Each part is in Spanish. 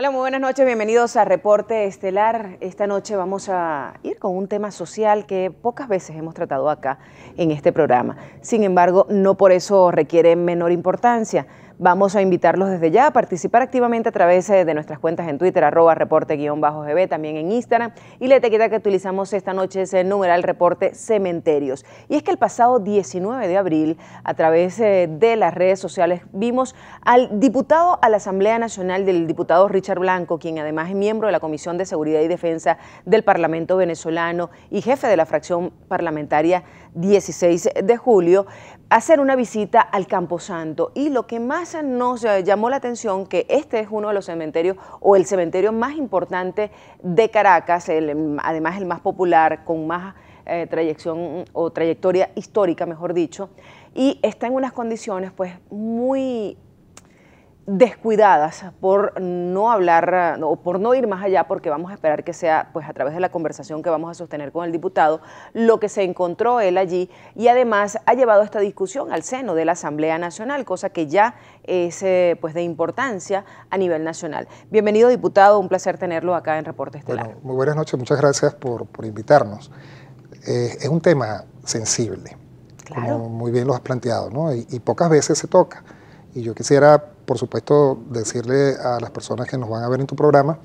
Hola, muy buenas noches, bienvenidos a Reporte Estelar. Esta noche vamos a ir con un tema social que pocas veces hemos tratado acá en este programa. Sin embargo, no por eso requiere menor importancia. Vamos a invitarlos desde ya a participar activamente a través eh, de nuestras cuentas en Twitter, arroba reporte-gb, también en Instagram. Y la etiqueta que utilizamos esta noche es el numeral reporte cementerios. Y es que el pasado 19 de abril, a través eh, de las redes sociales, vimos al diputado a la Asamblea Nacional del diputado Richard Blanco, quien además es miembro de la Comisión de Seguridad y Defensa del Parlamento venezolano y jefe de la fracción parlamentaria 16 de julio, hacer una visita al Camposanto. Y lo que más nos llamó la atención que este es uno de los cementerios o el cementerio más importante de Caracas, además el más popular, con más eh, trayección o trayectoria histórica, mejor dicho, y está en unas condiciones pues muy descuidadas por no hablar o por no ir más allá, porque vamos a esperar que sea pues a través de la conversación que vamos a sostener con el diputado, lo que se encontró él allí y además ha llevado esta discusión al seno de la Asamblea Nacional, cosa que ya es eh, pues de importancia a nivel nacional. Bienvenido diputado, un placer tenerlo acá en Reporte Estelar. muy buenas noches, muchas gracias por, invitarnos. Eh, es un tema sensible, como muy bien lo has planteado, ¿no? y pocas veces se toca. Y yo quisiera por supuesto, decirle a las personas que nos van a ver en tu programa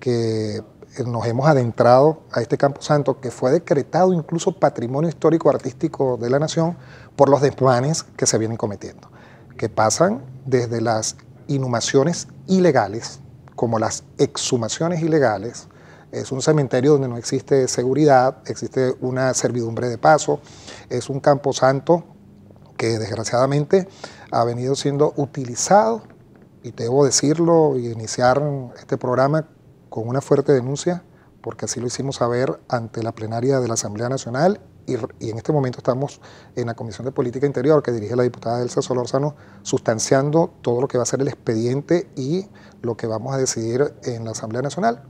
que eh, nos hemos adentrado a este Campo Santo, que fue decretado incluso patrimonio histórico artístico de la nación por los desmanes que se vienen cometiendo, que pasan desde las inhumaciones ilegales, como las exhumaciones ilegales, es un cementerio donde no existe seguridad, existe una servidumbre de paso, es un campo santo que desgraciadamente ha venido siendo utilizado, y debo decirlo y iniciar este programa con una fuerte denuncia, porque así lo hicimos saber ante la plenaria de la Asamblea Nacional y, y, en este momento estamos en la Comisión de Política Interior que dirige la diputada Elsa Solórzano, sustanciando todo lo que va a ser el expediente y lo que vamos a decidir en la Asamblea Nacional.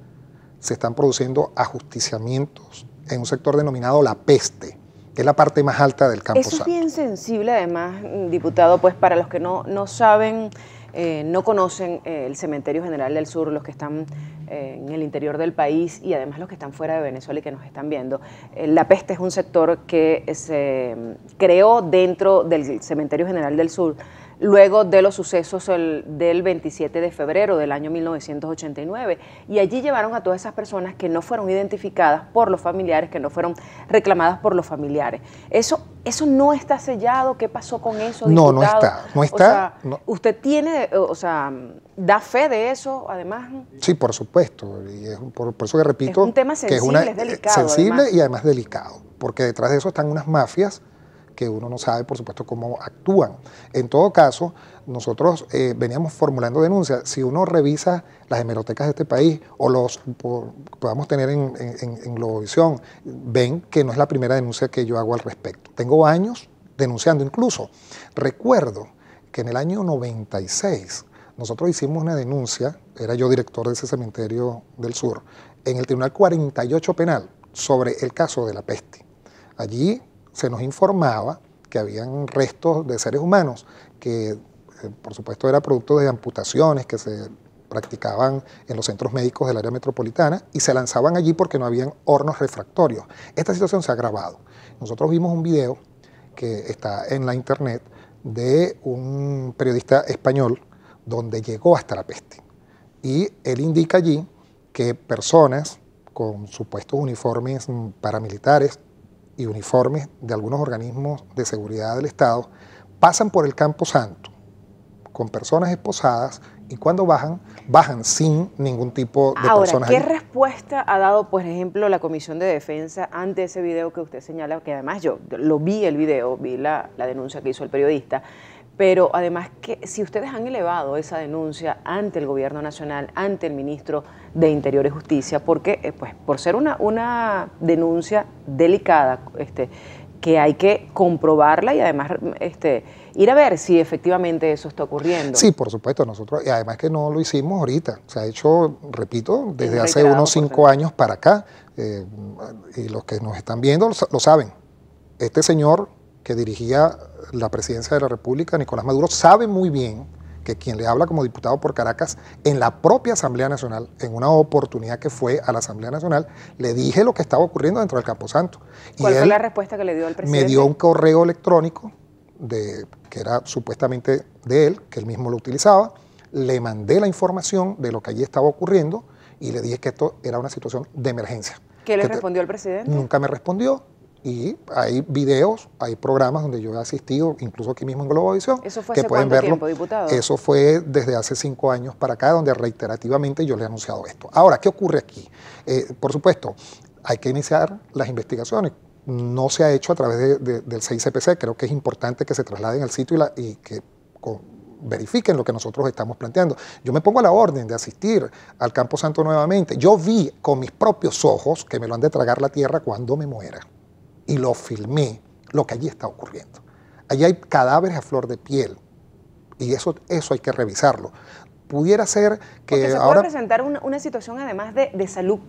Se están produciendo ajusticiamientos en un sector denominado la peste, es la parte más alta del campo. Eso es bien sensible, además, diputado, pues para los que no, no saben, eh, no conocen eh, el Cementerio General del Sur, los que están eh, en el interior del país y además los que están fuera de Venezuela y que nos están viendo. la peste es un sector que se mm, creó dentro del Cementerio General del Sur luego de los sucesos del 27 de febrero del año 1989. Y allí llevaron a todas esas personas que no fueron identificadas por los familiares, que no fueron reclamadas por los familiares. Eso, eso no está sellado. ¿Qué pasó con eso? No, no está. No está. Usted tiene, eh, o sea, da fe de eso, además. Sí, por supuesto. Y es, por, eso que repito. Es un tema sensible, es, delicado. Sensible y además delicado. Porque detrás de eso están unas mafias que uno no sabe, por supuesto, cómo actúan. En todo caso, nosotros eh, veníamos formulando denuncias. Si uno revisa las hemerotecas de este país o los podamos tener en, en, en Globovisión, ven que no es la primera denuncia que yo hago al respecto. Tengo años denunciando. Incluso recuerdo que en el año 96 nosotros hicimos una denuncia, era yo director de ese cementerio del sur, en el Tribunal 48 Penal sobre el caso de la peste. Allí se nos informaba que habían restos de seres humanos que, eh, por supuesto, era producto de amputaciones que se practicaban en los centros médicos del área metropolitana y se lanzaban allí porque no habían hornos refractorios. Esta situación se ha agravado. Nosotros vimos un video que está en la internet de un periodista español donde llegó hasta la peste. Y él indica allí que personas con supuestos uniformes paramilitares y uniformes de algunos organismos de seguridad del Estado pasan por el Campo Santo con personas esposadas y cuando bajan, bajan sin ningún tipo de Ahora, ¿Qué respuesta ha dado, por ejemplo, la Comisión de Defensa ante ese video que usted señala? Que además yo lo vi el video, vi la, la denuncia que hizo el periodista pero además que si ustedes han elevado esa denuncia ante el gobierno nacional, ante el ministro de Interior y Justicia, porque eh, pues, por ser una, una denuncia delicada, este, que hay que comprobarla y además este, ir a ver si efectivamente eso está ocurriendo. Sí, por supuesto, nosotros, y además que no lo hicimos ahorita, se ha hecho, repito, desde hace unos cinco años para acá, eh, y los que nos están viendo lo saben, este señor que dirigía la presidencia de la República, Nicolás Maduro, sabe muy bien que quien le habla como diputado por Caracas en la propia Asamblea Nacional, en una oportunidad que fue a la Asamblea Nacional, le dije lo que estaba ocurriendo dentro del Camposanto. ¿Cuál y fue la respuesta que le dio el presidente? Me dio un correo electrónico de, que era supuestamente de él, que él mismo lo utilizaba, le mandé la información de lo que allí estaba ocurriendo y le dije que esto era una situación de emergencia. ¿Qué le respondió el presidente? Nunca me respondió y hay videos, hay programas donde yo he asistido, incluso aquí mismo en Globovisión, ¿Eso que pueden verlo. Eso fue desde hace cinco años para acá, donde reiterativamente yo le he anunciado esto. Ahora, ¿qué ocurre aquí? Eh, por supuesto, hay que iniciar las investigaciones no se ha hecho a través del CICPC. Creo que es importante que se trasladen al sitio y, y que verifiquen lo que nosotros estamos planteando. Yo me pongo a la orden de asistir al Campo Santo nuevamente. Yo vi con mis propios ojos que me lo han de tragar la tierra cuando me muera y lo filmé, lo que allí está ocurriendo. Allí hay cadáveres a flor de piel y eso, eso hay que revisarlo. Pudiera ser que se ahora... puede presentar una, una situación además de, de salud